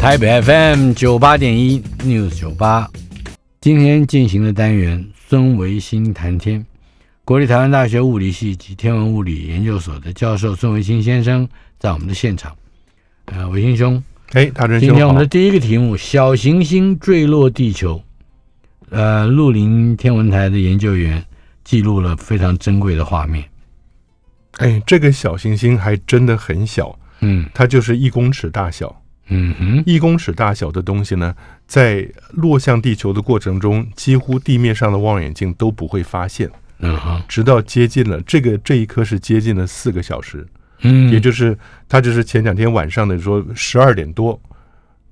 台北 FM 九八点一 News 九八，今天进行的单元孙维新谈天，国立台湾大学物理系及天文物理研究所的教授孙维新先生在我们的现场。呃，维新兄，哎，大阵兄，今天我们的第一个题目：小行星坠落地球。呃，陆林天文台的研究员记录了非常珍贵的画面。哎，这个小行星还真的很小，嗯，它就是一公尺大小。嗯哼，一公尺大小的东西呢，在落向地球的过程中，几乎地面上的望远镜都不会发现。嗯哼，直到接近了这个，这一颗是接近了四个小时。嗯，也就是它就是前两天晚上的说十二点多，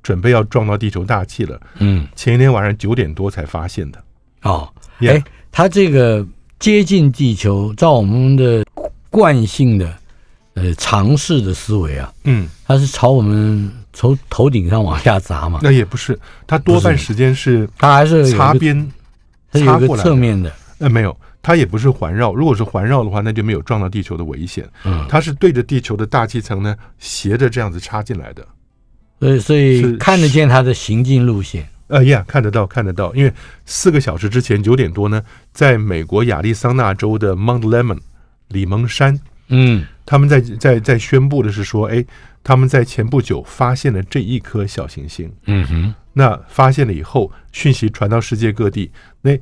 准备要撞到地球大气了。嗯，前一天晚上九点多才发现的。哦，哎，它这个接近地球，照我们的惯性的呃尝试的思维啊，嗯，它是朝我们。从头顶上往下砸嘛？那也不是，它多半时间是它还是擦边，擦过来侧面的。呃，没有，它也不是环绕。如果是环绕的话，那就没有撞到地球的危险。嗯，它是对着地球的大气层呢，斜着这样子插进来的。所以，所以看得见它的行进路线。呃，呀，看得到，看得到。因为四个小时之前九点多呢，在美国亚利桑那州的 Mount Lemon 李蒙山。嗯，他们在在在宣布的是说，哎，他们在前不久发现了这一颗小行星。嗯哼，那发现了以后，讯息传到世界各地。那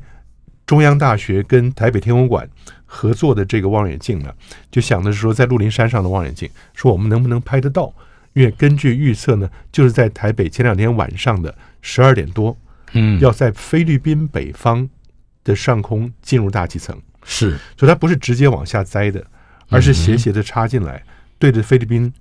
中央大学跟台北天文馆合作的这个望远镜呢，就想的是说，在鹿林山上的望远镜，说我们能不能拍得到？因为根据预测呢，就是在台北前两天晚上的十二点多，嗯，要在菲律宾北方的上空进入大气层。是，所以它不是直接往下栽的。而是斜斜的插进来，对着菲律宾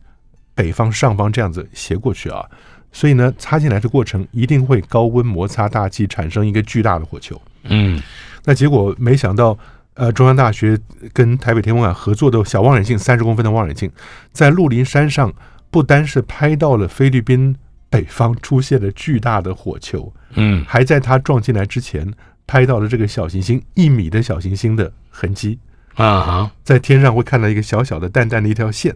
北方上方这样子斜过去啊，所以呢，插进来的过程一定会高温摩擦大气，产生一个巨大的火球。嗯，那结果没想到，呃，中央大学跟台北天文馆合作的小望远镜三十公分的望远镜，在鹿林山上不单是拍到了菲律宾北方出现了巨大的火球，嗯，还在它撞进来之前拍到了这个小行星一米的小行星的痕迹。啊哈，在天上会看到一个小小的、淡淡的一条线，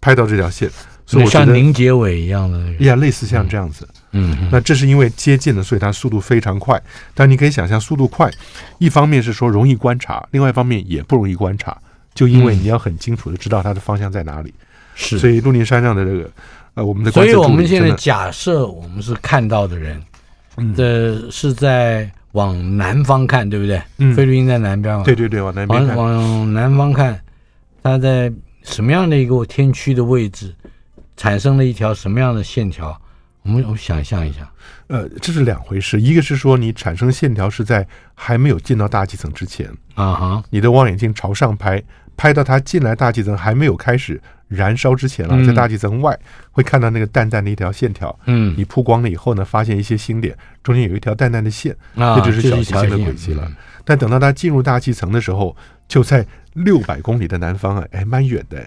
拍到这条线，所以像凝结尾一样的，呀，类似像这样子，嗯，那这是因为接近了，所以它速度非常快。但你可以想象，速度快，一方面是说容易观察，另外一方面也不容易观察，就因为你要很清楚的知道它的方向在哪里。是，所以鹿林山上的这个，呃，我们的，所以我们现在假设我们是看到的人的，是在。往南方看，对不对？菲律宾在南边嘛。对对对，往南边看。往南方看，它在什么样的一个天区的位置，产生了一条什么样的线条？我们我们想象一下。呃，这是两回事。一个是说，你产生线条是在还没有进到大气层之前啊哈。你的望远镜朝上拍，拍到它进来大气层还没有开始。燃烧之前了，在大气层外会看到那个淡淡的一条线条。嗯，你曝光了以后呢，发现一些星点，中间有一条淡淡的线，这就是小行星的轨迹了。但等到它进入大气层的时候，就在六百公里的南方啊，哎，蛮远的，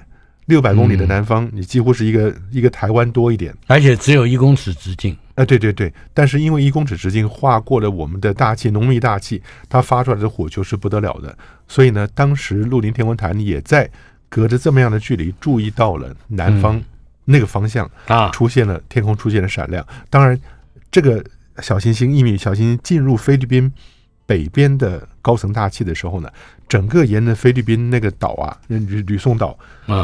六百公里的南方，你几乎是一个一个台湾多一点，而且只有一公尺直径。啊，对对对，但是因为一公尺直径划过了我们的大气，浓密大气，它发出来的火球是不得了的。所以呢，当时陆林天文台也在。隔着这么样的距离，注意到了南方那个方向啊，出现了天空出现了闪亮。当然，这个小行星一米小行星进入菲律宾北边的高层大气的时候呢，整个沿着菲律宾那个岛啊，吕吕宋岛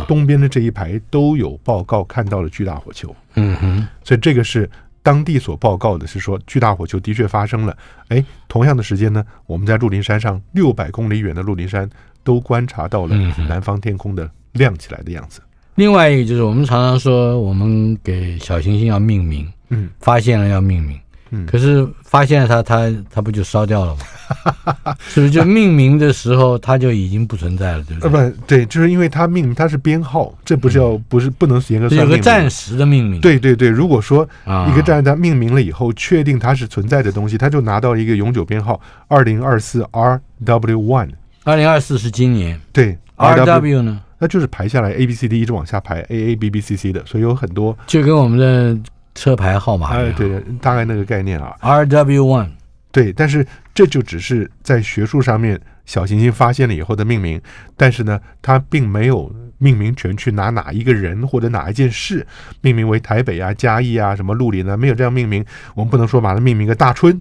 东边的这一排都有报告看到了巨大火球。嗯哼，所以这个是当地所报告的，是说巨大火球的确发生了。哎，同样的时间呢，我们在鹿林山上六百公里远的鹿林山。都观察到了南方天空的亮起来的样子。另外一个就是，我们常常说，我们给小行星要命名，嗯，发现了要命名，嗯，可是发现了它，它它不就烧掉了吗？不是就命名的时候，它就已经不存在了，对不对？呃，不，对，就是因为它命名它是编号，这不是要不是不能严格算有个暂时的命名。对对对，如果说一个站它命名了以后，确定它是存在的东西，它就拿到一个永久编号二零二四 R W one。二零二四是今年对，R W 呢？那就是排下来 A B C D 一直往下排 A A B B C C 的，所以有很多就跟我们的车牌号码哎，对，大概那个概念啊。R W One 对，但是这就只是在学术上面小行星发现了以后的命名，但是呢，它并没有命名权去拿哪一个人或者哪一件事命名为台北啊、嘉义啊、什么鹿林呢，没有这样命名。我们不能说把它命名个大春，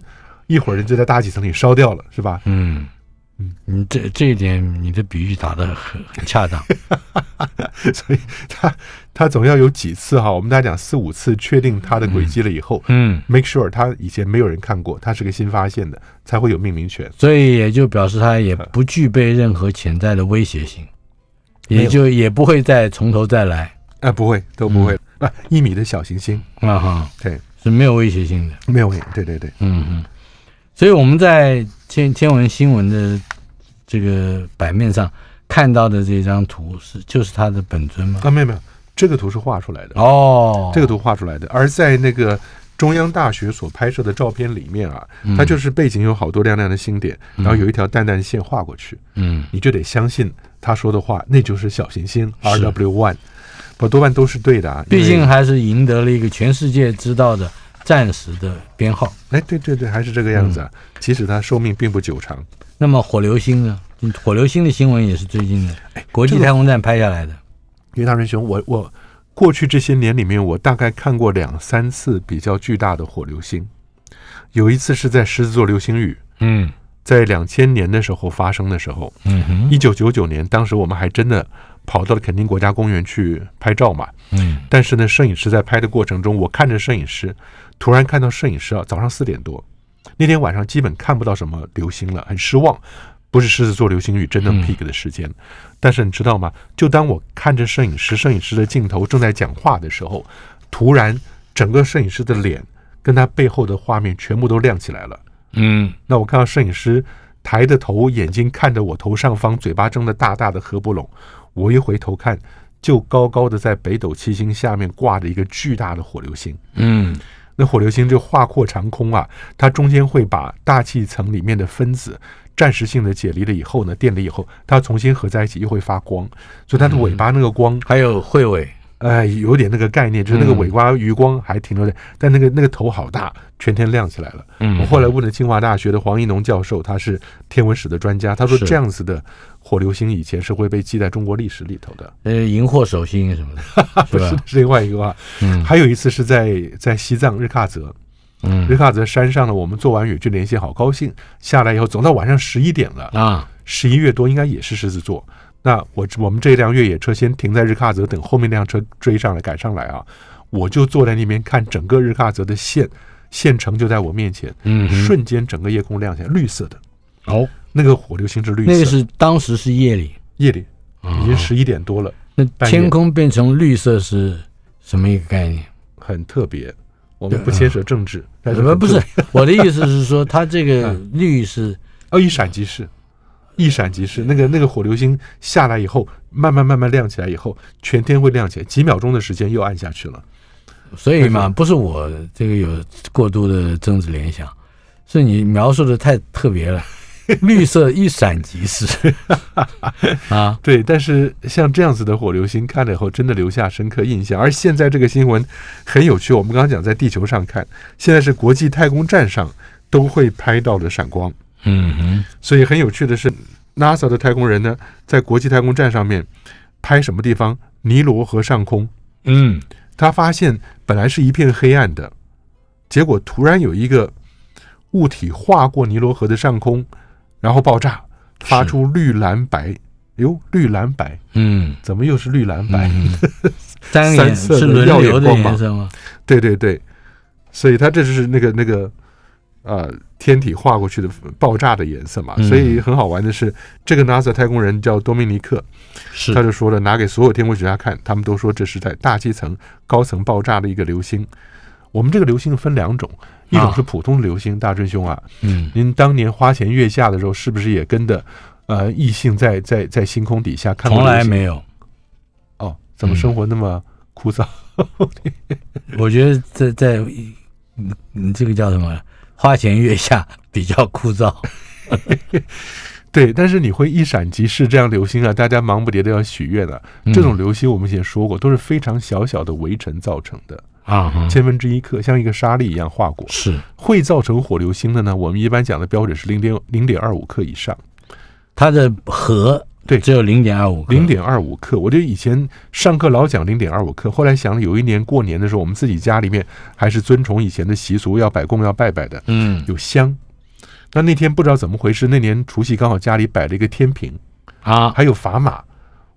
一会儿人就在大气层里烧掉了，是吧？嗯。嗯，你这这一点，你的比喻打的很很 恰当，所以他他总要有几次哈，我们大家讲四五次确定他的轨迹了以后，嗯，make sure 他以前没有人看过，他是个新发现的，才会有命名权。所以也就表示他也不具备任何潜在的威胁性，也就也不会再从头再来。哎，不会，都不会。啊，一米的小行星啊哈，对，是没有威胁性的，没有威胁。对对对，嗯嗯，所以我们在。天天文新闻的这个版面上看到的这张图是就是它的本尊吗？啊，没有没有，这个图是画出来的哦，这个图画出来的。而在那个中央大学所拍摄的照片里面啊，它就是背景有好多亮亮的星点，然后有一条淡淡线画过去，嗯，你就得相信他说的话，那就是小行星 R W One，不多半都是对的啊。毕竟还是赢得了一个全世界知道的。暂时的编号，哎，对对对，还是这个样子啊。即使它寿命并不久长。那么火流星呢？火流星的新闻也是最近的，国际太空站拍下来的。因为大仁兄，我我过去这些年里面，我大概看过两三次比较巨大的火流星。有一次是在狮子座流星雨，嗯，在两千年的时候发生的时候，嗯，一九九九年，当时我们还真的。跑到了肯尼国家公园去拍照嘛，嗯，但是呢，摄影师在拍的过程中，我看着摄影师，突然看到摄影师，啊，早上四点多，那天晚上基本看不到什么流星了，很失望，不是狮子座流星雨真正 peak 的时间，但是你知道吗？就当我看着摄影师，摄影师的镜头正在讲话的时候，突然整个摄影师的脸跟他背后的画面全部都亮起来了，嗯，那我看到摄影师抬着头，眼睛看着我头上方，嘴巴睁得大大的，合不拢。我一回头看，就高高的在北斗七星下面挂着一个巨大的火流星。嗯，那火流星就划破长空啊，它中间会把大气层里面的分子暂时性的解离了以后呢，电离以后，它重新合在一起又会发光，所以它的尾巴那个光还有彗尾，哎，有点那个概念，就是那个尾巴余光还停留在，但那个那个头好大，全天亮起来了。嗯，我后来问了清华大学的黄一农教授，他是天文史的专家，他说这样子的。火流星以前是会被记在中国历史里头的，呃，银惑守星什么的，不是另外一个啊。嗯，还有一次是在在西藏日喀则，嗯，日喀则山上呢，我们做完远距连线，好高兴，下来以后走到晚上十一点了啊，十一月多应该也是狮子座。那我我们这辆越野车先停在日喀则，等后面那辆车追上来赶上来啊，我就坐在那边看整个日喀则的县县城就在我面前，嗯，瞬间整个夜空亮起来，绿色的，哦。那个火流星是绿色，那个是当时是夜里，夜里已经十一点多了。那天空变成绿色是什么一个概念？很特别。我们不牵扯政治。什么不是？我的意思是说，它这个绿是哦，一闪即逝，一闪即逝。那个那个火流星下来以后，慢慢慢慢亮起来以后，全天会亮起来，几秒钟的时间又暗下去了。所以嘛，不是我这个有过度的政治联想，是你描述的太特别了。绿色一闪即逝 啊，对。但是像这样子的火流星，看了以后真的留下深刻印象。而现在这个新闻很有趣，我们刚刚讲在地球上看，现在是国际太空站上都会拍到的闪光。嗯哼。所以很有趣的是，NASA 的太空人呢，在国际太空站上面拍什么地方？尼罗河上空。嗯，他发现本来是一片黑暗的，结果突然有一个物体划过尼罗河的上空。然后爆炸，发出绿蓝白，哟，绿蓝白，嗯，怎么又是绿蓝白？三个颜色的耀眼光芒，对对对，所以它这就是那个那个，呃，天体划过去的爆炸的颜色嘛。所以很好玩的是，这个 NASA 太空人叫多米尼克，是他就说了，拿给所有天文学家看，他们都说这是在大气层高层爆炸的一个流星。我们这个流星分两种。一种是普通的流星，大春兄啊，嗯，您当年花前月下的时候，是不是也跟的呃异性在在在星空底下看？从来没有。哦，怎么生活那么枯燥？我觉得在在你这个叫什么花前月下比较枯燥。对，但是你会一闪即逝这样流星啊，大家忙不迭的要许愿啊。这种流星我们以前说过，都是非常小小的微尘造成的。啊，千分之一克，像一个沙粒一样划过，是会造成火流星的呢。我们一般讲的标准是零点零点二五克以上，它的核对只有零点二五零点二五克。我就以前上课老讲零点二五克，后来想有一年过年的时候，我们自己家里面还是遵从以前的习俗，要摆供要拜拜的，嗯，有香。那那天不知道怎么回事，那年除夕刚好家里摆了一个天平啊，还有砝码。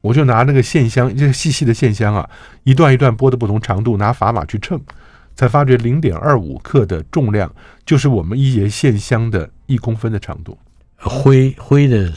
我就拿那个线香，一个细细的线香啊，一段一段拨的不同长度，拿砝码去称，才发觉零点二五克的重量就是我们一节线香的一公分的长度。灰灰的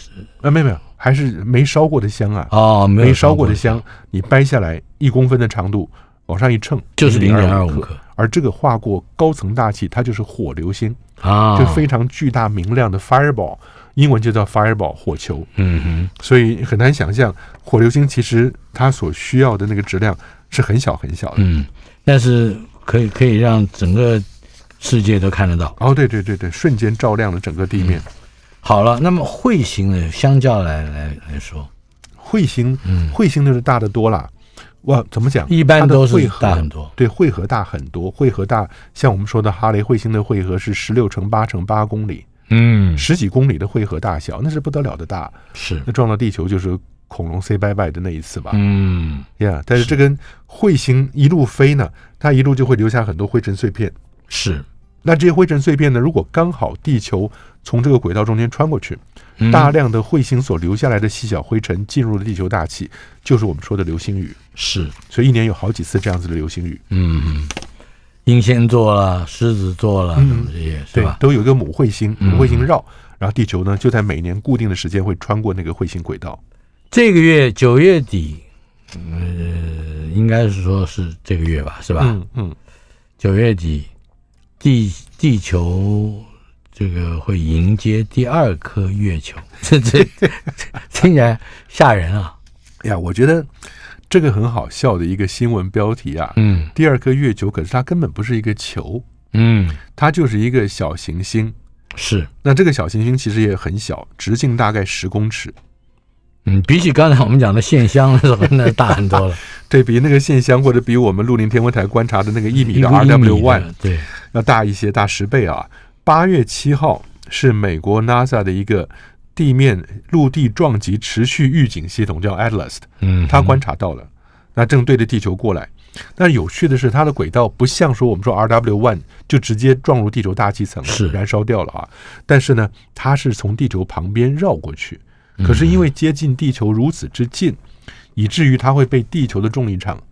啊，没有没有，还是没烧过的香啊。哦，没烧过的香，你掰下来一公分的长度往上一称，就是零点二五克。而这个划过高层大气，它就是火流星啊，就非常巨大明亮的 fireball。英文就叫 fireball 火球，嗯哼，所以很难想象火流星其实它所需要的那个质量是很小很小的，嗯，但是可以可以让整个世界都看得到。哦，对对对对，瞬间照亮了整个地面。好了，那么彗星呢？相较来来来说，彗星，嗯，彗星就是大的多了。哇，怎么讲？一般都是大很多，对，会合大很多，会合大，像我们说的哈雷彗星的会合是十六乘八乘八公里。嗯，十几公里的汇合大小，那是不得了的大，是。那撞到地球就是恐龙 say bye bye 的那一次吧？嗯，呀。但是这跟彗星一路飞呢，它一路就会留下很多灰尘碎片。是。那这些灰尘碎片呢，如果刚好地球从这个轨道中间穿过去，大量的彗星所留下来的细小灰尘进入了地球大气，就是我们说的流星雨。是。所以一年有好几次这样子的流星雨。嗯。英仙座了，狮子座了，这些对吧？都有一个母彗星，母彗星绕，然后地球呢，就在每年固定的时间会穿过那个彗星轨道。这个月九月底，呃，应该是说是这个月吧，是吧？嗯嗯，九月底，地地球这个会迎接第二颗月球，这这听起来吓人啊！哎呀，我觉得。这个很好笑的一个新闻标题啊！嗯，第二颗月球，可是它根本不是一个球，嗯，它就是一个小行星。是，那这个小行星其实也很小，直径大概十公尺。嗯，比起刚才我们讲的“线香”那大很多了。对，比那个“线香”或者比我们陆林天文台观察的那个一米的 R W One 对要大一些，大十倍啊！八月七号是美国 NASA 的一个。地面陆地撞击持续预警系统叫 Atlas，嗯，他观察到了，那正对着地球过来。但有趣的是，它的轨道不像说我们说 RW One 就直接撞入地球大气层，是燃烧掉了啊。但是呢，它是从地球旁边绕过去。可是因为接近地球如此之近，以至于它会被地球的重力场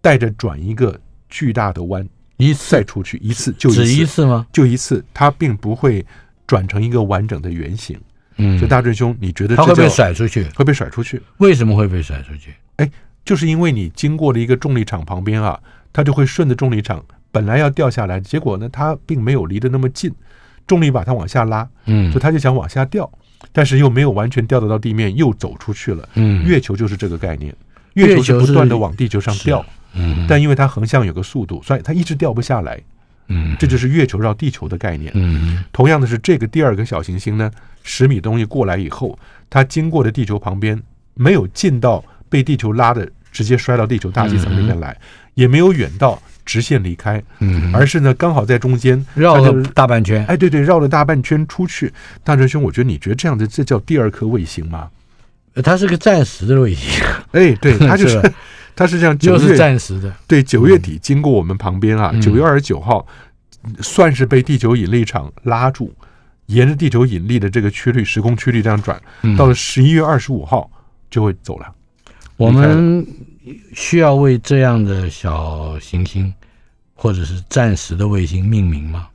带着转一个巨大的弯，一再出去一次就一次吗？就一次，它并不会转成一个完整的圆形。嗯，所以大锥兄，你觉得它会被甩出去？会被甩出去。为什么会被甩出去？哎，就是因为你经过了一个重力场旁边啊，它就会顺着重力场本来要掉下来，结果呢，它并没有离得那么近，重力把它往下拉，嗯，所以它就想往下掉，但是又没有完全掉得到地面，又走出去了。嗯，月球就是这个概念，月球是不断的往地球上掉，嗯，但因为它横向有个速度，所以它一直掉不下来。嗯，这就是月球绕地球的概念。嗯嗯，同样的是，这个第二颗小行星呢，十米东西过来以后，它经过的地球旁边没有近到被地球拉的直接摔到地球大气层里面来，也没有远到直线离开，嗯，而是呢刚好在中间绕了大半圈。哎，对对，绕了大半圈出去。大哲兄，我觉得你觉得这样的这叫第二颗卫星吗？它是个暂时的卫星。哎，对，它就是。它是这样，就是暂时的，对，九月底经过我们旁边啊，九月二十九号算是被地球引力场拉住，沿着地球引力的这个曲率、时空曲率这样转，到了十一月二十五号就会走了。我们需要为这样的小行星或者是暂时的卫星命名吗？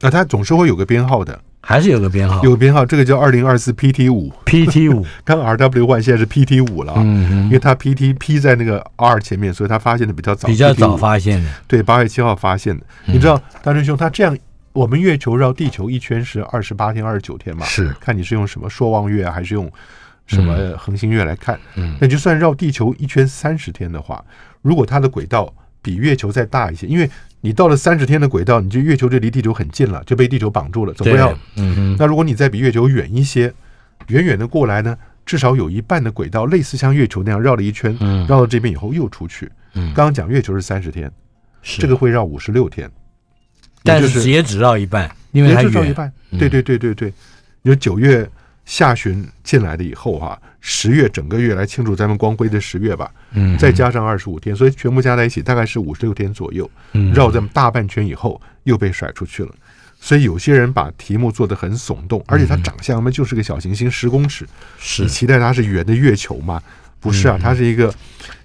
那它总是会有个编号的。还是有个编号，有编号，这个叫二零二四 PT 五，PT 五刚 RW 换，现在是 PT 五了。嗯嗯，因为它 PTP 在那个 R 前面，所以它发现的比较早，比较早发现的。对，八月七号发现的。你知道，大师兄他这样，我们月球绕地球一圈是二十八天、二十九天嘛？是，看你是用什么朔望月还是用什么恒星月来看。嗯，那就算绕地球一圈三十天的话，如果它的轨道。比月球再大一些，因为你到了三十天的轨道，你就月球就离地球很近了，就被地球绑住了，总归要。那如果你再比月球远一些，远远的过来呢，至少有一半的轨道类似像月球那样绕了一圈，绕到这边以后又出去。刚刚讲月球是三十天，这个会绕五十六天，但是也只绕一半，因也就绕一半。对对对对对，你说九月。下旬进来的以后哈，十月整个月来庆祝咱们光辉的十月吧，嗯，再加上二十五天，所以全部加在一起大概是五十六天左右，嗯，绕这么大半圈以后又被甩出去了，所以有些人把题目做得很耸动，而且它长相嘛就是个小行星十公尺，是期待它是圆的月球嘛？不是啊，它是一个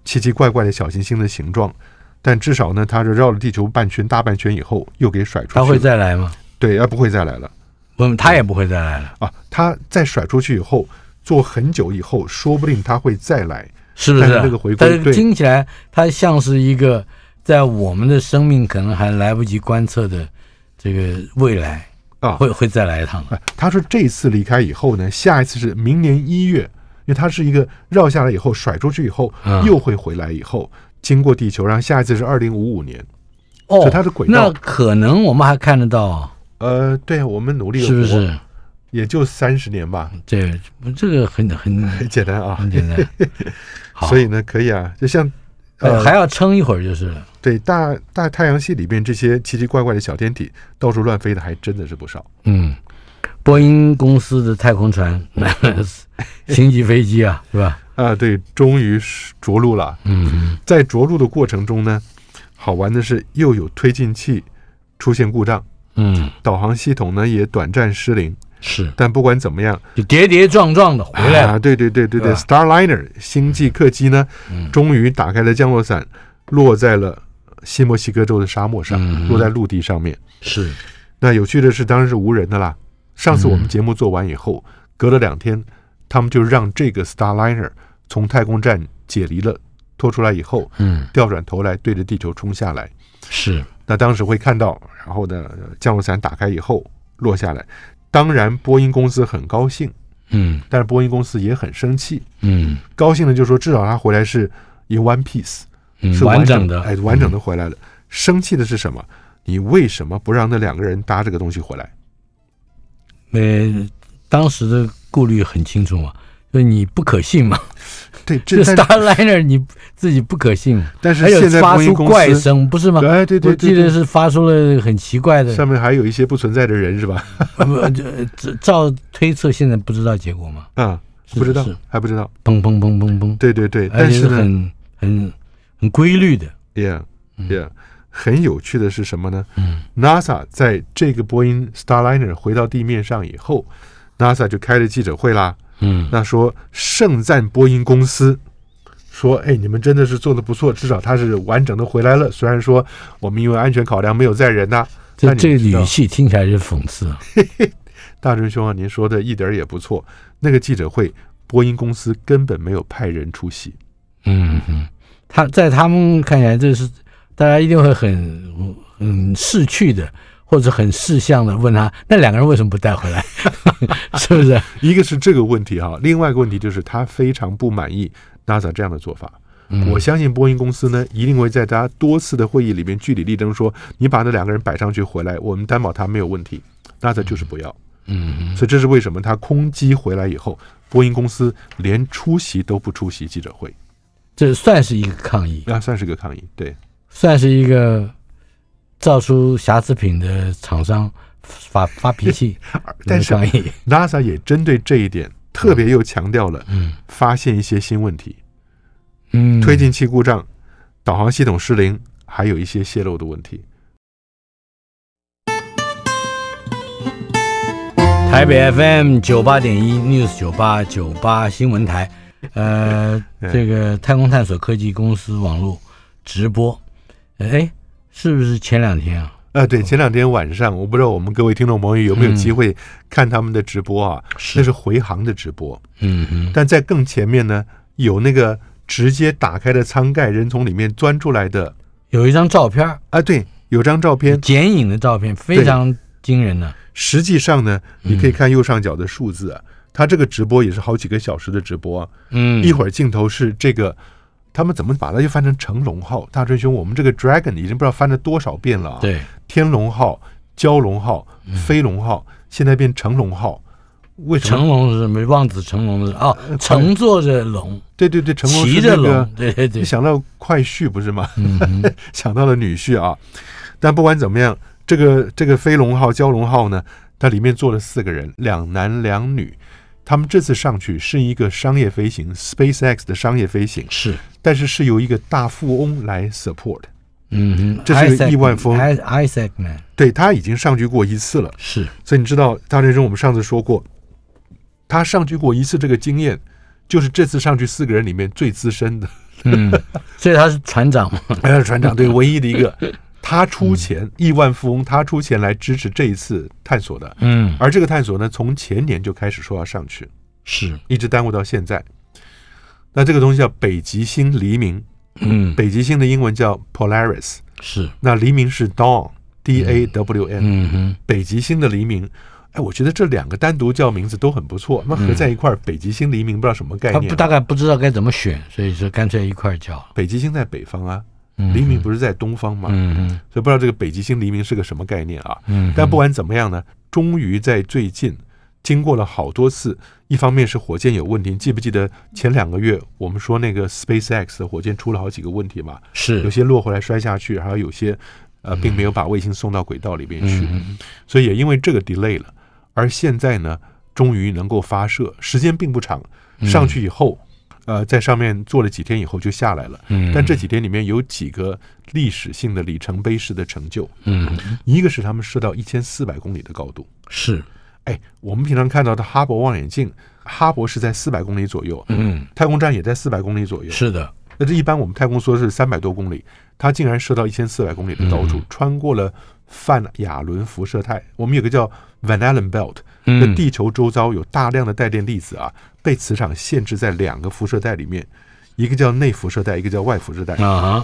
奇奇怪怪的小行星的形状，但至少呢，它是绕了地球半圈大半圈以后又给甩出去，它会再来吗？对，它不会再来了。嗯，他也不会再来了啊！他再甩出去以后，做很久以后，说不定他会再来，是不是？这个回归，但是听起来，他像是一个在我们的生命可能还来不及观测的这个未来啊，会会再来一趟他说这次离开以后呢，下一次是明年一月，因为它是一个绕下来以后甩出去以后又会回来以后经过地球，然后下一次是二零五五年哦，所以的轨道那可能我们还看得到。呃，对，我们努力是不是？也就三十年吧。这，这个很很很简单啊，很简单。好，所以呢，可以啊，就像，呃，还要撑一会儿就是了。对，大大太阳系里边这些奇奇怪怪的小天体到处乱飞的，还真的是不少。嗯，波音公司的太空船，星际飞机啊，是吧？啊，对，终于是着陆了。嗯，在着陆的过程中呢，好玩的是又有推进器出现故障。嗯，导航系统呢也短暂失灵，是。但不管怎么样，就跌跌撞撞的回来了。对对对对对，Starliner 星际客机呢，终于打开了降落伞，落在了新墨西哥州的沙漠上，落在陆地上面。是。那有趣的是，当然是无人的啦。上次我们节目做完以后，隔了两天，他们就让这个 Starliner 从太空站解离了，拖出来以后，嗯，调转头来对着地球冲下来。是。那当时会看到，然后呢，降落伞打开以后落下来。当然，波音公司很高兴，嗯，但是波音公司也很生气，嗯，高兴的就是说至少他回来是一 one piece，是完整的，哎，完整的回来了。生气的是什么？你为什么不让那两个人搭这个东西回来？那当时的顾虑很清楚啊。所以你不可信嘛？对，这 Starliner 你自己不可信，但是现在发出怪声，不是吗？哎，对对，记得是发出了很奇怪的。上面还有一些不存在的人是吧？不，这这照推测，现在不知道结果吗？啊，不知道，还不知道。砰砰砰砰砰，对对对，但是很很很规律的。Yeah，yeah，很有趣的是什么呢？嗯，NASA 在这个波音 Starliner 回到地面上以后，NASA 就开了记者会啦。嗯，那说盛赞波音公司，说哎，你们真的是做的不错，至少他是完整的回来了。虽然说我们因为安全考量没有载人呐，这这语气听起来是讽刺。大志兄啊，您说的一点也不错。那个记者会，波音公司根本没有派人出席。嗯，他在他们看起来，这是大家一定会很很逝去的。或者很事项的问他，那两个人为什么不带回来？是不是？一个是这个问题哈，另外一个问题就是他非常不满意 NASA 这样的做法。我相信波音公司呢一定会在他多次的会议里面据理力争，说你把那两个人摆上去回来，我们担保他没有问题。NASA 就是不要，嗯，所以这是为什么他空机回来以后，波音公司连出席都不出席记者会，这算是一个抗议，那算是一个抗议，对，算是一个。造出瑕疵品的厂商发发脾气，但是 NASA 也针对这一点特别又强调了，嗯，发现一些新问题，嗯，推进器故障、导航系统失灵，还有一些泄漏的问题。台北 FM 九八点一 News 九八九八新闻台，呃，这个太空探索科技公司网络直播，哎。是不是前两天啊？呃，对，前两天晚上，我不知道我们各位听众朋友有没有机会看他们的直播啊？那是回航的直播，嗯，但在更前面呢，有那个直接打开的舱盖，人从里面钻出来的，有一张照片啊，对，有张照片，剪影的照片，非常惊人呢。实际上呢，你可以看右上角的数字，它这个直播也是好几个小时的直播，嗯，一会儿镜头是这个。他们怎么把它又翻成成龙号？大追兄，我们这个 dragon 已经不知道翻了多少遍了啊！对，天龙号、蛟龙号、飞龙号，现在变成龙号，为什么？成龙是什么？望子成龙是哦，乘坐着龙，对对对，成龙、骑着龙。对对对，想到快婿不是吗？想到了女婿啊！但不管怎么样，这个这个飞龙号、蛟龙号呢，它里面坐了四个人，两男两女。他们这次上去是一个商业飞行，SpaceX 的商业飞行是，但是是由一个大富翁来 support，嗯，这是个亿万富翁，Isaac Man，对他已经上去过一次了，是，所以你知道，大连生，我们上次说过，他上去过一次这个经验，就是这次上去四个人里面最资深的，嗯，所以他是船长嘛，是船长对，唯一的一个。他出钱，亿万富翁他出钱来支持这一次探索的。嗯，而这个探索呢，从前年就开始说要上去，是一直耽误到现在。那这个东西叫北极星黎明。嗯，北极星的英文叫 Polaris。是。那黎明是 Dawn，D A W N。嗯北极星的黎明，哎，我觉得这两个单独叫名字都很不错，那合在一块儿，北极星黎明不知道什么概念。他不大概不知道该怎么选，所以说干脆一块儿叫。北极星在北方啊。黎明不是在东方嘛？嗯嗯。所以不知道这个北极星黎明是个什么概念啊？嗯。但不管怎么样呢，终于在最近经过了好多次，一方面是火箭有问题，记不记得前两个月我们说那个 SpaceX 的火箭出了好几个问题嘛？是。有些落回来摔下去，还有有些呃，并没有把卫星送到轨道里边去。嗯所以也因为这个 delay 了，而现在呢，终于能够发射，时间并不长，上去以后。呃，在上面做了几天以后就下来了。嗯，但这几天里面有几个历史性的里程碑式的成就。嗯，一个是他们射到一千四百公里的高度。是，哎，我们平常看到的哈勃望远镜，哈勃是在四百公里左右。嗯，太空站也在四百公里左右。是的，那这一般我们太空说是三百多公里，它竟然射到一千四百公里的高处，穿过了泛亚伦辐射带。我们有个叫 Van Allen Belt，那地球周遭有大量的带电粒子啊。被磁场限制在两个辐射带里面，一个叫内辐射带，一个叫外辐射带。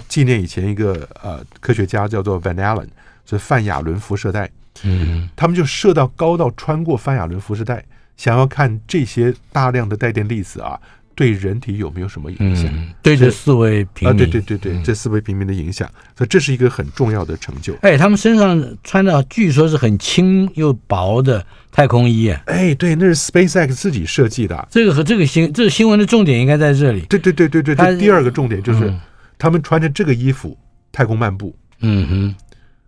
纪念以前一个呃科学家叫做 Van Allen，所以范亚伦辐射带。嗯，他们就射到高到穿过范亚伦辐射带，想要看这些大量的带电粒子啊。对人体有没有什么影响？对这四位平民，啊，对对对对，这四位平民的影响，所以这是一个很重要的成就。哎，他们身上穿的据说是很轻又薄的太空衣哎，对，那是 SpaceX 自己设计的。这个和这个新这个新闻的重点应该在这里。对对对对对，第二个重点就是他们穿着这个衣服太空漫步。嗯哼，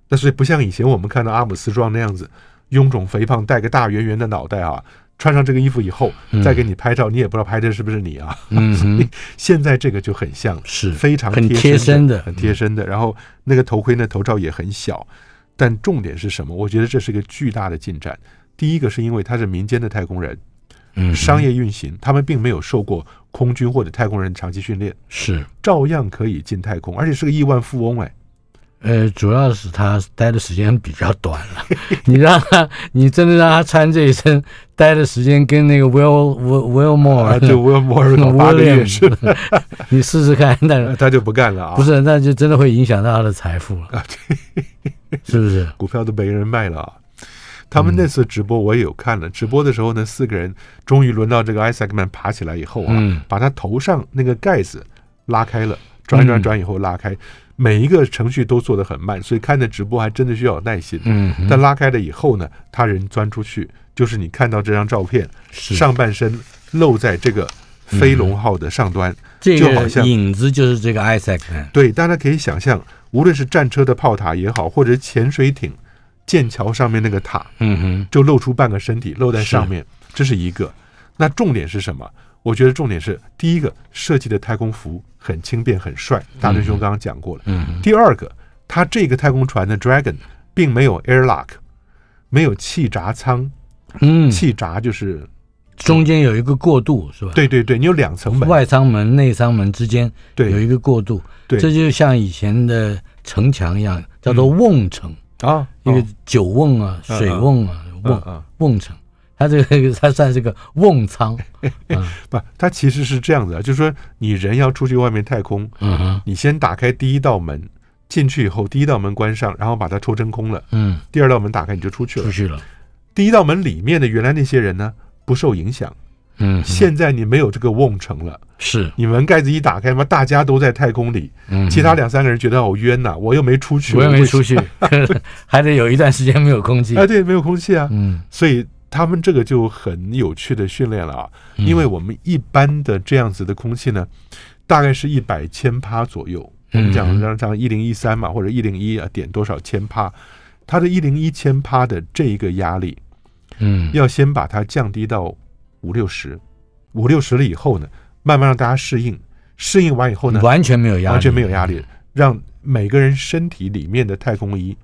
那所以不像以前我们看到阿姆斯壮那样子臃肿肥胖，带个大圆圆的脑袋啊。穿上这个衣服以后，再给你拍照，你也不知道拍的是不是你啊！嗯 现在这个就很像是非常很贴身的、很贴身的。然后那个头盔、呢，头罩也很小，但重点是什么？我觉得这是一个巨大的进展。第一个是因为他是民间的太空人，嗯，商业运行，他们并没有受过空军或者太空人长期训练，是照样可以进太空，而且是个亿万富翁哎。呃，主要是他待的时间比较短了。你让他，你真的让他穿这一身待的时间，跟那个 Will Will Moore 就 Will Moore 搞八个月似的，你试试看，那他就不干了啊！不是，那就真的会影响到他的财富了啊！是不是？股票都没人卖了他们那次直播我也有看了，直播的时候呢，四个人终于轮到这个 Isaacman 爬起来以后啊，把他头上那个盖子拉开了，转转转以后拉开。每一个程序都做得很慢，所以看的直播还真的需要有耐心。嗯，但拉开了以后呢，他人钻出去，就是你看到这张照片，上半身露在这个飞龙号的上端，这个影子就是这个 Isaac。对，大家可以想象，无论是战车的炮塔也好，或者潜水艇、剑桥上面那个塔，嗯哼，就露出半个身体，露在上面，这是一个。那重点是什么？我觉得重点是，第一个设计的太空服很轻便、很帅，大师兄刚刚讲过了。嗯。第二个，它这个太空船的 Dragon 并没有 airlock，没有气闸舱。嗯。气闸就是中间有一个过渡，是吧？对对对，你有两层门，外舱门、内舱门之间有一个过渡。对。这就像以前的城墙一样，叫做瓮城啊，因为酒瓮啊、水瓮啊，瓮瓮城。他这个他算是个瓮仓，不，他其实是这样子啊，就是说你人要出去外面太空，你先打开第一道门，进去以后第一道门关上，然后把它抽真空了，嗯，第二道门打开你就出去了，出去了。第一道门里面的原来那些人呢不受影响，嗯，现在你没有这个瓮城了，是，你门盖子一打开嘛，大家都在太空里，嗯，其他两三个人觉得好冤呐，我又没出去，我又没出去，还得有一段时间没有空气，哎，对，没有空气啊，嗯，所以。他们这个就很有趣的训练了啊，因为我们一般的这样子的空气呢，大概是一百千帕左右，们讲让像一零一三嘛，或者一零一点多少千帕，它的，一零一千帕的这一个压力，嗯，要先把它降低到五六十，五六十了以后呢，慢慢让大家适应，适应完以后呢，完全没有压力，完全没有压力，让每个人身体里面的太空衣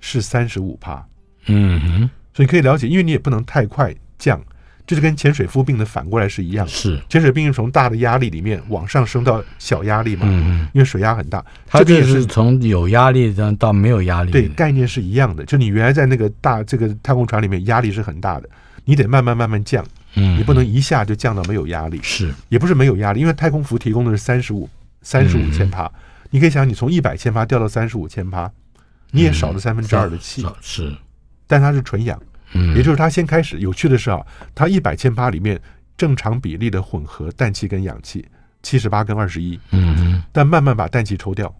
是三十五帕，嗯哼。所以可以了解，因为你也不能太快降，这就跟潜水夫病的反过来是一样。是潜水病是从大的压力里面往上升到小压力嘛？嗯嗯。因为水压很大，它就是从有压力到到没有压力。对，概念是一样的。就你原来在那个大这个太空船里面压力是很大的，你得慢慢慢慢降，嗯，你不能一下就降到没有压力。是，也不是没有压力，因为太空服提供的是三十五三十五千帕，你可以想，你从一百千帕掉到三十五千帕，你也少了三分之二的气，是。但它是纯氧，嗯，也就是它先开始。有趣的是啊，它一百千帕里面正常比例的混合氮气跟氧气，七十八跟二十一，嗯，但慢慢把氮气抽掉，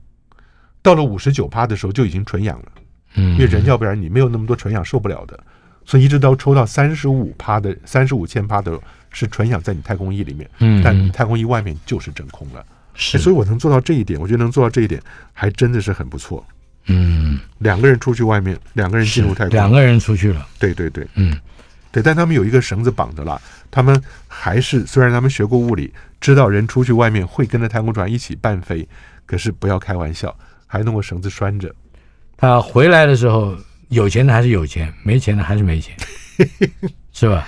到了五十九帕的时候就已经纯氧了，嗯，因为人要不然你没有那么多纯氧受不了的，所以一直到抽到三十五帕的三十五千帕的是纯氧，在你太空衣里面，嗯，但你太空衣外面就是真空了，是，所以我能做到这一点，我觉得能做到这一点还真的是很不错。嗯，两个人出去外面，两个人进入太空，两个人出去了。对对对，嗯，对，但他们有一个绳子绑着啦。他们还是虽然他们学过物理，知道人出去外面会跟着太空船一起半飞，可是不要开玩笑，还弄个绳子拴着。他回来的时候，有钱的还是有钱，没钱的还是没钱，是吧？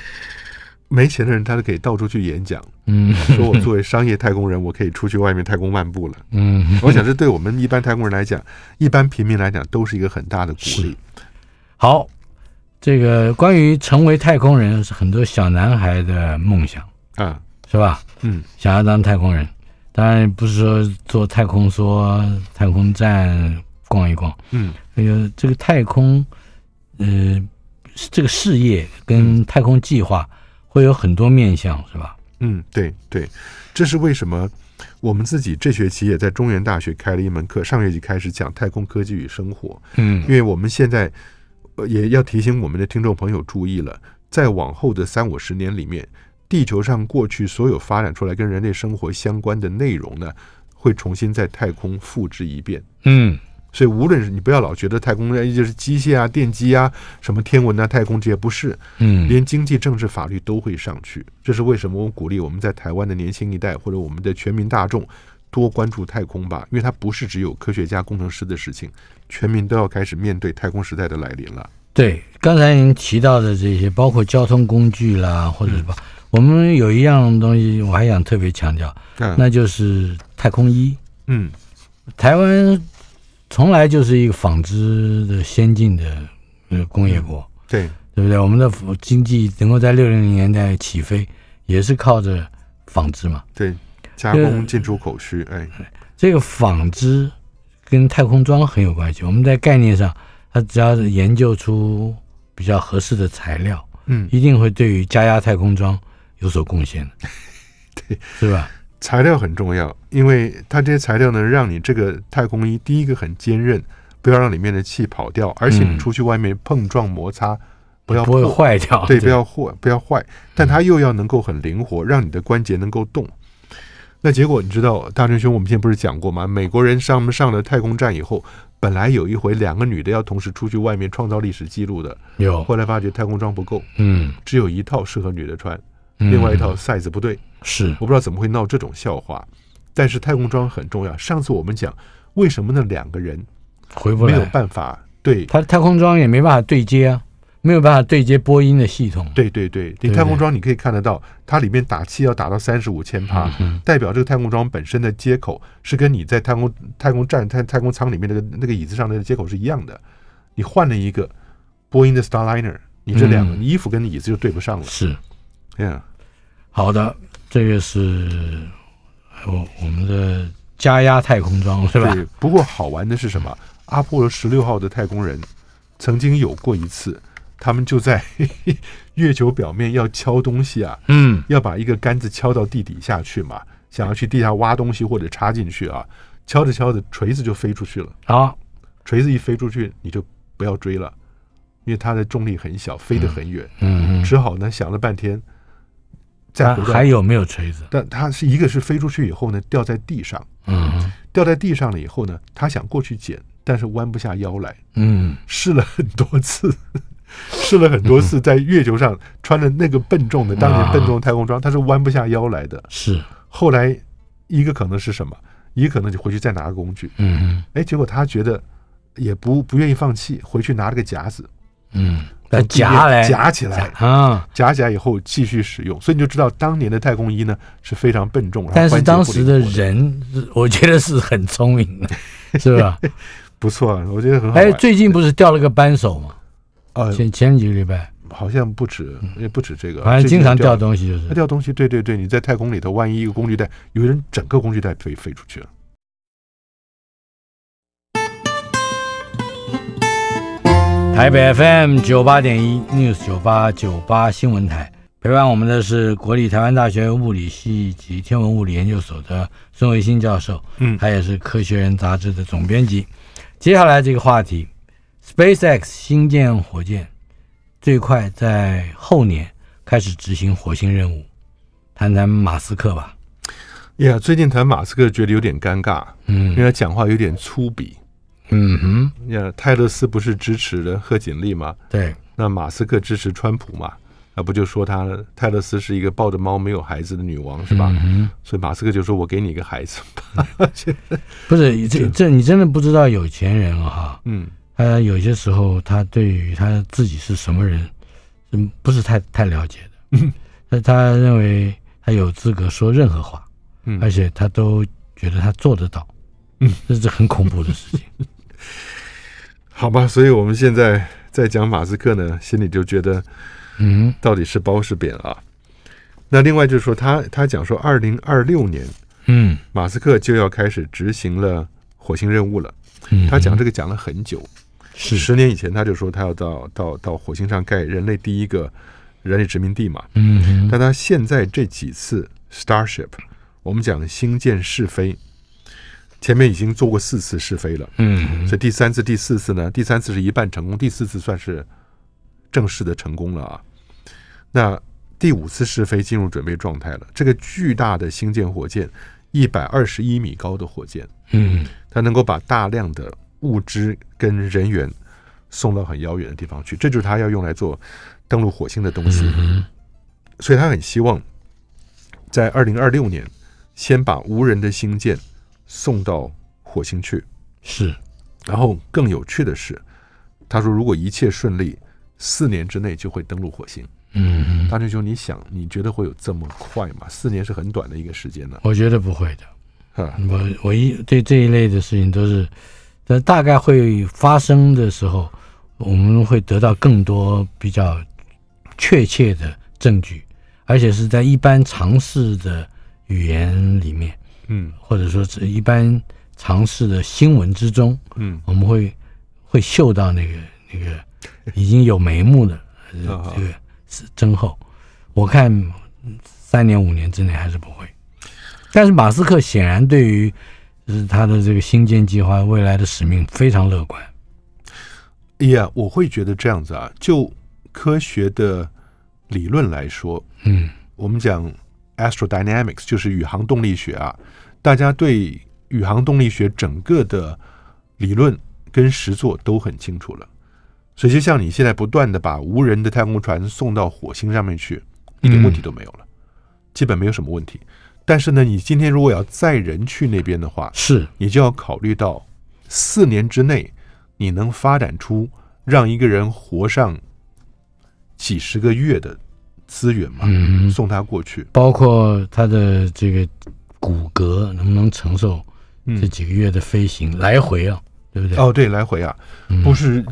没钱的人他都可以到处去演讲，嗯，说我作为商业太空人，我可以出去外面太空漫步了，嗯，我想这对我们一般太空人来讲，一般平民来讲都是一个很大的鼓励。好，这个关于成为太空人是很多小男孩的梦想，啊，是吧？嗯，想要当太空人，当然不是说坐太空梭、太空站逛一逛，嗯，还个这个太空，嗯，这个事业跟太空计划。会有很多面向，是吧？嗯，对对，这是为什么？我们自己这学期也在中原大学开了一门课，上学期开始讲太空科技与生活。嗯，因为我们现在也要提醒我们的听众朋友注意了，在往后的三五十年里面，地球上过去所有发展出来跟人类生活相关的内容呢，会重新在太空复制一遍。嗯。所以，无论是你不要老觉得太空啊，就是机械啊、电机啊、什么天文啊、太空这些不是，嗯，连经济、政治、法律都会上去。这是为什么？我鼓励我们在台湾的年轻一代，或者我们的全民大众，多关注太空吧，因为它不是只有科学家、工程师的事情，全民都要开始面对太空时代的来临了。对，刚才您提到的这些，包括交通工具啦，或者什么，我们有一样东西，我还想特别强调，那就是太空衣。嗯，台湾。从来就是一个纺织的先进的呃工业国，对对不对？我们的经济能够在六零年代起飞，也是靠着纺织嘛，对加工进出口需，哎，这个纺织跟太空装很有关系。我们在概念上，它只要是研究出比较合适的材料，嗯，一定会对于加压太空装有所贡献的，对，是吧？材料很重要，因为它这些材料呢，让你这个太空衣第一个很坚韧，不要让里面的气跑掉，而且你出去外面碰撞摩擦，不要会坏掉。对，不要破，不要坏。但它又要能够很灵活，让你的关节能够动。那结果你知道，大成兄，我们今天不是讲过吗？美国人上上了太空站以后，本来有一回两个女的要同时出去外面创造历史记录的，有。后来发觉太空装不够，嗯，只有一套适合女的穿，另外一套 size 不对。是，我不知道怎么会闹这种笑话，但是太空装很重要。上次我们讲为什么那两个人，没有办法对他太空装也没办法对接啊，没有办法对接波音的系统。对对对，你太空装你可以看得到，它里面打气要打到三十五千帕，代表这个太空装本身的接口是跟你在太空太空站、太太空舱里面那个那个椅子上的接口是一样的。你换了一个波音的 Starliner，你这两个衣服跟椅子就对不上了。是嗯，好的。这个是我我们的加压太空装，是吧？对。不过好玩的是什么？阿波罗十六号的太空人曾经有过一次，他们就在 月球表面要敲东西啊，嗯，要把一个杆子敲到地底下去嘛，想要去地下挖东西或者插进去啊，敲着敲着，锤子就飞出去了啊！锤子一飞出去，你就不要追了，因为它的重力很小，飞得很远，嗯嗯，只好呢想了半天。还有没有锤子？但他是一个是飞出去以后呢，掉在地上，嗯，掉在地上了以后呢，他想过去捡，但是弯不下腰来，嗯，试了很多次，试了很多次，在月球上穿着那个笨重的当年笨重的太空装，他是弯不下腰来的。是后来一个可能是什么？一个可能就回去再拿个工具，嗯，哎，结果他觉得也不不愿意放弃，回去拿了个夹子，嗯。夹来夹起来啊！夹起来以后继续使用，所以你就知道当年的太空衣呢是非常笨重。但是当时的人，我觉得是很聪明的，是吧？不错，我觉得很好。哎，最近不是掉了个扳手吗？呃，前前几个礼拜好像不止，也不止这个，反正经常掉东西，就是掉东西。对对对，你在太空里头，万一一个工具袋，有人整个工具袋飞飞出去了。台北 FM 九八点一 News 九八九八新闻台，陪伴我们的是国立台湾大学物理系及天文物理研究所的孙维新教授，嗯，他也是《科学人》杂志的总编辑。接下来这个话题，SpaceX 星舰火箭最快在后年开始执行火星任务，谈谈马斯克吧。呀，最近谈马斯克觉得有点尴尬，嗯，因为他讲话有点粗鄙。嗯哼，那泰勒斯不是支持的贺锦丽吗？对，那马斯克支持川普嘛？那不就说他泰勒斯是一个抱着猫没有孩子的女王是吧？嗯、所以马斯克就说：“我给你一个孩子。”不是这这你真的不知道有钱人哈。嗯，他有些时候他对于他自己是什么人，嗯，不是太太了解的。嗯，他 他认为他有资格说任何话，嗯，而且他都觉得他做得到。嗯，这是很恐怖的事情。好吧，所以我们现在在讲马斯克呢，心里就觉得，嗯，到底是褒是贬啊？那另外就是说，他他讲说，二零二六年，嗯，马斯克就要开始执行了火星任务了。他讲这个讲了很久，是十年以前他就说他要到到到火星上盖人类第一个人类殖民地嘛。嗯，但他现在这几次 Starship，我们讲星舰试飞。前面已经做过四次试飞了，嗯，所以第三次、第四次呢？第三次是一半成功，第四次算是正式的成功了啊。那第五次试飞进入准备状态了。这个巨大的星舰火箭，一百二十一米高的火箭，嗯，它能够把大量的物资跟人员送到很遥远的地方去，这就是它要用来做登陆火星的东西。所以，他很希望在二零二六年先把无人的星舰。送到火星去，是。然后更有趣的是，他说如果一切顺利，四年之内就会登陆火星。嗯大师兄，你想，你觉得会有这么快吗？四年是很短的一个时间呢。我觉得不会的，哈。我我一对这一类的事情都是，但大概会发生的时候，我们会得到更多比较确切的证据，而且是在一般常识的语言里面。嗯，或者说是一般尝试的新闻之中，嗯，我们会会嗅到那个那个已经有眉目的 这个是增厚。我看三年五年之内还是不会。但是马斯克显然对于是他的这个新建计划未来的使命非常乐观。哎呀，我会觉得这样子啊，就科学的理论来说，嗯，我们讲。Astrodynamics 就是宇航动力学啊，大家对宇航动力学整个的理论跟实作都很清楚了，所以就像你现在不断的把无人的太空船送到火星上面去，一点问题都没有了，基本没有什么问题。但是呢，你今天如果要载人去那边的话，是，你就要考虑到四年之内你能发展出让一个人活上几十个月的。资源嘛，送他过去，包括他的这个骨骼能不能承受这几个月的飞行来回啊？对不对？哦，对，来回啊，不是，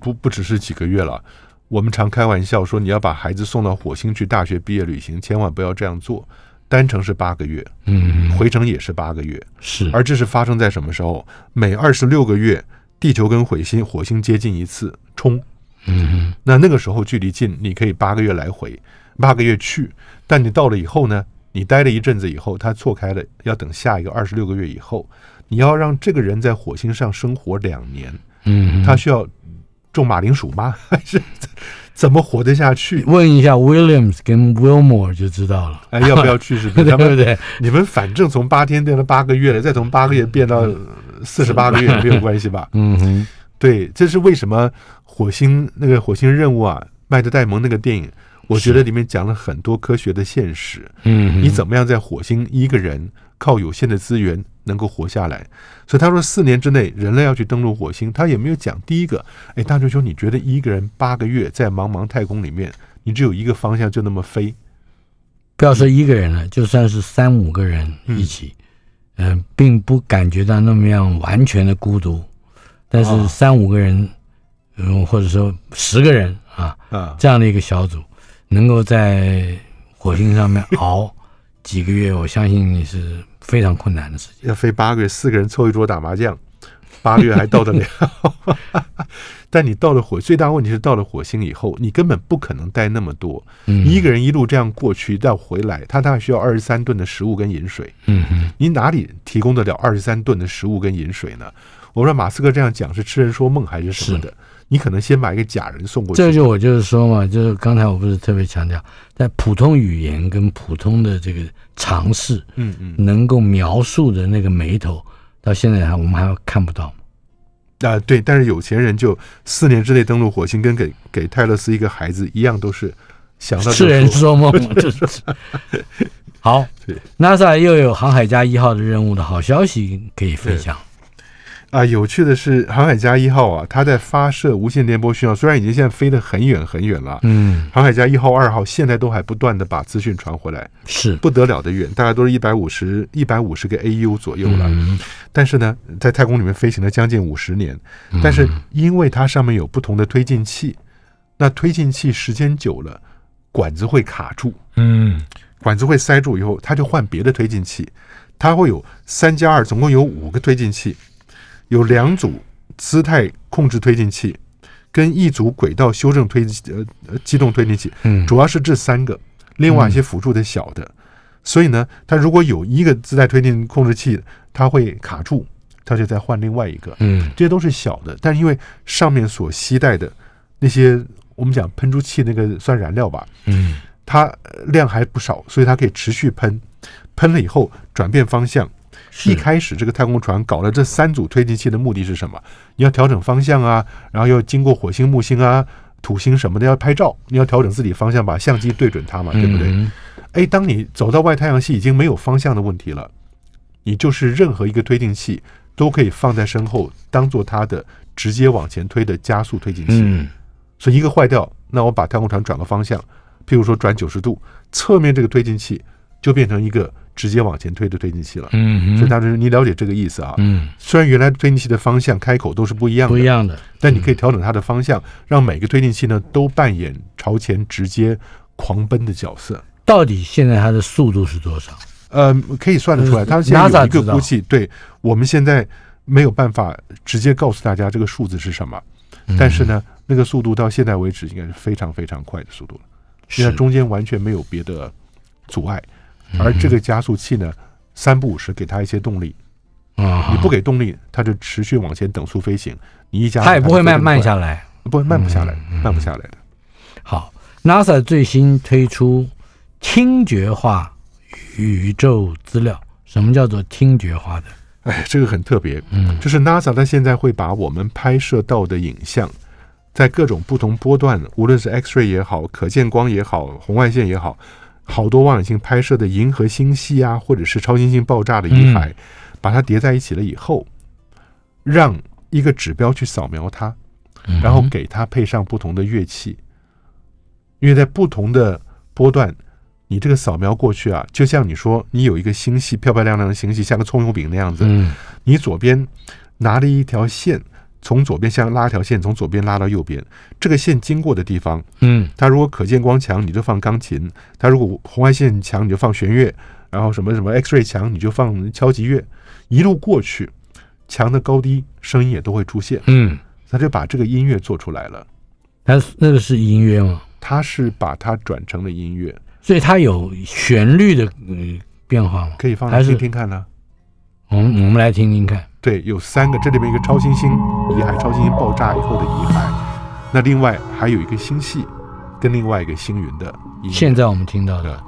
不不只是几个月了。我们常开玩笑说，你要把孩子送到火星去大学毕业旅行，千万不要这样做。单程是八个月，嗯，回程也是八个月，是。而这是发生在什么时候？每二十六个月，地球跟火星、火星接近一次，冲。嗯，那那个时候距离近，你可以八个月来回，八个月去。但你到了以后呢，你待了一阵子以后，它错开了，要等下一个二十六个月以后。你要让这个人在火星上生活两年，嗯，他需要种马铃薯吗？还 是怎么活得下去？问一下 Williams 跟 w i l m o r e 就知道了。哎，要不要去？是不 对不对，你们反正从八天变到八个月了，再从八个月变到四十八个月没有关系吧？嗯。对，这是为什么火星那个火星任务啊，麦德戴蒙那个电影，我觉得里面讲了很多科学的现实。嗯，你怎么样在火星一个人靠有限的资源能够活下来？所以他说，四年之内人类要去登陆火星，他也没有讲第一个。哎，大球兄，你觉得一个人八个月在茫茫太空里面，你只有一个方向就那么飞，不要说一个人了，就算是三五个人一起，嗯，并不感觉到那么样完全的孤独。但是三五个人，嗯，或者说十个人啊，这样的一个小组，能够在火星上面熬几个月，我相信你是非常困难的事情。要飞八个月，四个人凑一桌打麻将，八个月还到得了？但你到了火，最大问题是到了火星以后，你根本不可能带那么多。你一个人一路这样过去再回来，他大概需要二十三吨的食物跟饮水。嗯哼，你哪里提供得了二十三吨的食物跟饮水呢？我说马斯克这样讲是痴人说梦还是什么？的，你可能先把一个假人送过去。这就我就是说嘛，就是刚才我不是特别强调，在普通语言跟普通的这个尝试，嗯嗯，能够描述的那个眉头，到现在还我们还看不到吗？啊，对，但是有钱人就四年之内登陆火星，跟给给泰勒斯一个孩子一样，都是想到痴人说梦。好，NASA 又有航海家一号的任务的好消息可以分享。啊，有趣的是，航海家一号啊，它在发射无线电波讯号，虽然已经现在飞得很远很远了，嗯，航海家一号、二号现在都还不断的把资讯传回来，是不得了的远，大概都是一百五十、一百五十个 AU 左右了，但是呢，在太空里面飞行了将近五十年，但是因为它上面有不同的推进器，那推进器时间久了，管子会卡住，嗯，管子会塞住以后，它就换别的推进器，它会有三加二，总共有五个推进器。有两组姿态控制推进器，跟一组轨道修正推呃机动推进器，嗯，主要是这三个，另外一些辅助的小的。所以呢，它如果有一个姿态推进控制器，它会卡住，它就再换另外一个，嗯，这些都是小的，但是因为上面所携带的那些我们讲喷出器那个算燃料吧，嗯，它量还不少，所以它可以持续喷，喷了以后转变方向。一开始这个太空船搞了这三组推进器的目的是什么？你要调整方向啊，然后要经过火星、木星啊、土星什么的要拍照，你要调整自己方向，把相机对准它嘛，对不对？哎，当你走到外太阳系，已经没有方向的问题了，你就是任何一个推进器都可以放在身后，当做它的直接往前推的加速推进器。嗯，所以一个坏掉，那我把太空船转个方向，譬如说转九十度，侧面这个推进器。就变成一个直接往前推的推进器了。嗯嗯，所以大家你了解这个意思啊？嗯，虽然原来推进器的方向开口都是不一样的，不一样的，但你可以调整它的方向，让每个推进器呢都扮演朝前直接狂奔的角色。到底现在它的速度是多少？呃，可以算得出来，它是在一个估计？对，我们现在没有办法直接告诉大家这个数字是什么，但是呢，那个速度到现在为止应该是非常非常快的速度了。是，为中间完全没有别的阻碍。而这个加速器呢，三步十给它一些动力，啊，你不给动力，它就持续往前等速飞行。你一加，它也不会慢慢下来，不会慢不下来，慢不下来的。好，NASA 最新推出听觉化宇宙资料。什么叫做听觉化的？哎，这个很特别，嗯，就是 NASA 它现在会把我们拍摄到的影像，在各种不同波段，无论是 X r a y 也好，可见光也好，红外线也好。好多望远镜拍摄的银河星系啊，或者是超新星爆炸的云海，把它叠在一起了以后，让一个指标去扫描它，然后给它配上不同的乐器，因为在不同的波段，你这个扫描过去啊，就像你说，你有一个星系漂漂亮亮的星系，像个葱油饼那样子，你左边拿着一条线。从左边向拉条线，从左边拉到右边，这个线经过的地方，嗯，它如果可见光强，你就放钢琴；它如果红外线强，你就放弦乐；然后什么什么 X a y 强，你就放敲击乐，一路过去，墙的高低，声音也都会出现，嗯，他就把这个音乐做出来了。他那个是音乐吗？他是把它转成了音乐，所以它有旋律的呃、变化吗？可以放来听听看呢。我们我们来听听看，对，有三个，这里面一个超新星遗骸，超新星爆炸以后的遗骸，那另外还有一个星系，跟另外一个星云的。现在我们听到的，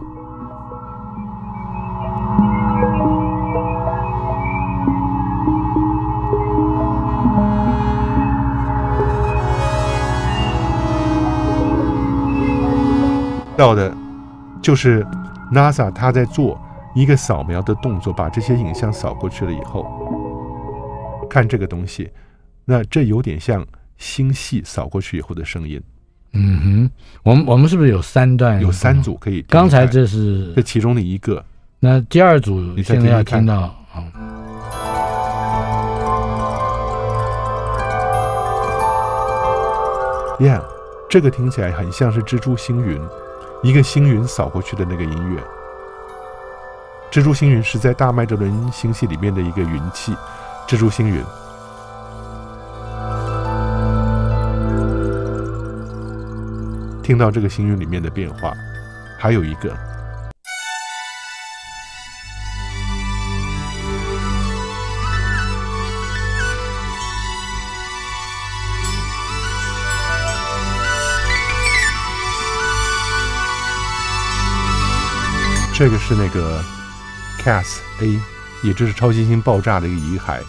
到的，就是 NASA 他在做。一个扫描的动作，把这些影像扫过去了以后，看这个东西，那这有点像星系扫过去以后的声音。嗯哼，我们我们是不是有三段？有三组可以。刚才这是这其中的一个。那第二组你现在听到啊？Yeah，这个听起来很像是蜘蛛星云，一个星云扫过去的那个音乐。蜘蛛星云是在大麦哲伦星系里面的一个云气，蜘蛛星云。听到这个星云里面的变化，还有一个，这个是那个。Cas A，也就是超新星爆炸的一个遗骸，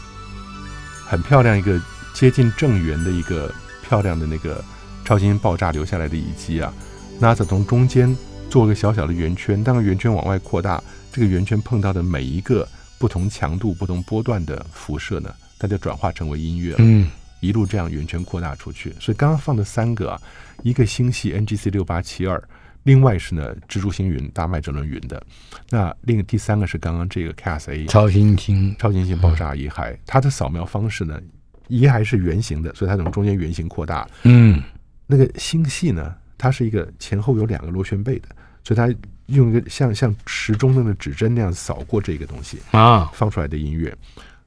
很漂亮一个接近正圆的一个漂亮的那个超新星爆炸留下来的遗迹啊。NASA 从中间做个小小的圆圈，当圆圈往外扩大，这个圆圈碰到的每一个不同强度、不同波段的辐射呢，它就转化成为音乐了。嗯，一路这样圆圈扩大出去，所以刚刚放的三个啊，一个星系 NGC 六八七二。另外是呢，蜘蛛星云、大麦哲伦云的。那另第三个是刚刚这个 KSA 超新星，超新星爆炸遗骸。它的扫描方式呢，遗骸是圆形的，所以它从中间圆形扩大。嗯，那个星系呢，它是一个前后有两个螺旋背的，所以它用一个像像时钟的那指针那样扫过这个东西啊，放出来的音乐。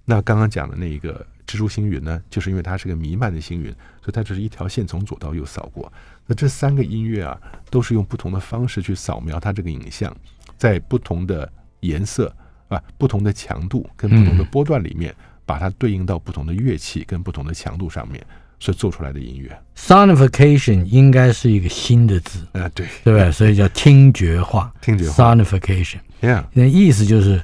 那刚刚讲的那一个蜘蛛星云呢，就是因为它是个弥漫的星云，所以它只是一条线从左到右扫过。那这三个音乐啊，都是用不同的方式去扫描它这个影像，在不同的颜色啊、不同的强度跟不同的波段里面，把它对应到不同的乐器跟不同的强度上面，所做出来的音乐。Sonification 应该是一个新的字啊，对，对不对？所以叫听觉化，听觉化，sonification，Yeah，那意思就是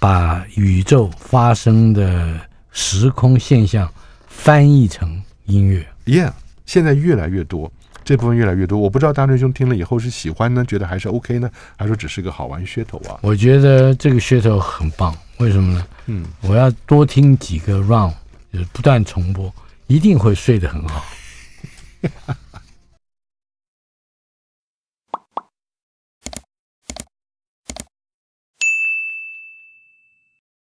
把宇宙发生的时空现象翻译成音乐。Yeah，现在越来越多。这部分越来越多，我不知道大锤兄听了以后是喜欢呢，觉得还是 OK 呢，还是只是个好玩噱头啊？我觉得这个噱头很棒，为什么呢？嗯，我要多听几个 round，就是不断重播，一定会睡得很好。